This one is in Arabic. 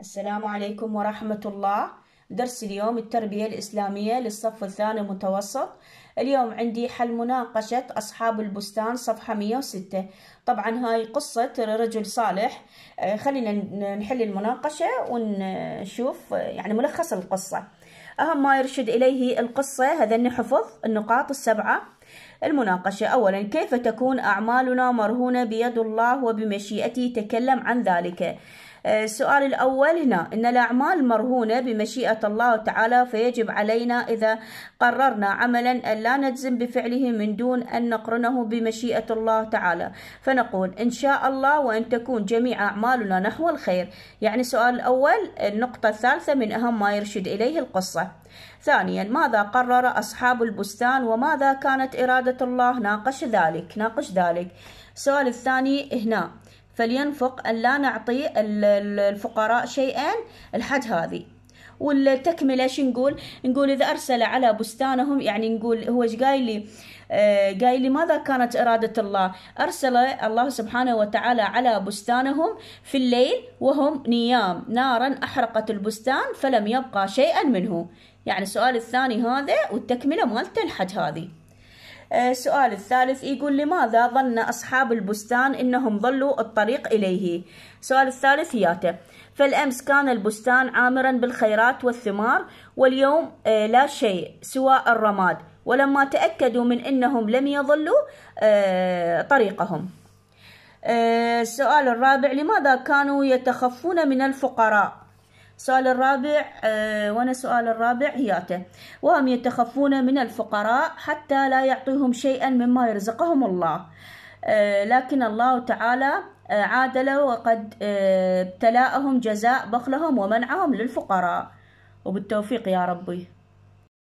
السلام عليكم ورحمة الله درس اليوم التربية الإسلامية للصف الثاني المتوسط اليوم عندي حل مناقشة أصحاب البستان صفحة 106 طبعا هاي قصة رجل صالح آه، خلينا نحل المناقشة ونشوف آه، يعني ملخص القصة أهم ما يرشد إليه القصة هذا حفظ النقاط السبعة المناقشة أولا كيف تكون أعمالنا مرهونة بيد الله وبمشيئته تكلم عن ذلك آه، السؤال الأول هنا إن الأعمال مرهونة بمشيئة الله تعالى فيجب علينا إذا قررنا عملا أن لا نجزم بفعله من دون أن نقرنه بمشيئة الله تعالى فنقول إن شاء الله وأن تكون جميع أعمالنا نحو الخير يعني السؤال الأول النقطة الثالثة من أهم ما يرشد إليه القصة ثانيا ماذا قرر أصحاب البستان وماذا كانت إرادة الله ناقش ذلك ناقش ذلك السؤال الثاني هنا فلينفق أن لا نعطي الفقراء شيئا الحد هذه والتكمله شو نقول؟ نقول اذا ارسل على بستانهم يعني نقول هو ايش قايل لي؟ آه قايل لي ماذا كانت اراده الله؟ ارسل الله سبحانه وتعالى على بستانهم في الليل وهم نيام نارا احرقت البستان فلم يبقى شيئا منه. يعني السؤال الثاني هذا والتكمله مالته الحد هذه. السؤال آه، الثالث يقول لماذا ظن أصحاب البستان أنهم ظلوا الطريق إليه السؤال الثالث ياته فالأمس كان البستان عامرا بالخيرات والثمار واليوم آه، لا شيء سوى الرماد ولما تأكدوا من أنهم لم يظلوا آه، طريقهم السؤال الرابع لماذا كانوا يتخفون من الفقراء السؤال الرابع آه، وأنا السؤال الرابع هياته وهم يتخفون من الفقراء حتى لا يعطيهم شيئا مما يرزقهم الله آه، لكن الله تعالى آه، عادل وقد ابتلاهم جزاء بخلهم ومنعهم للفقراء وبالتوفيق يا ربي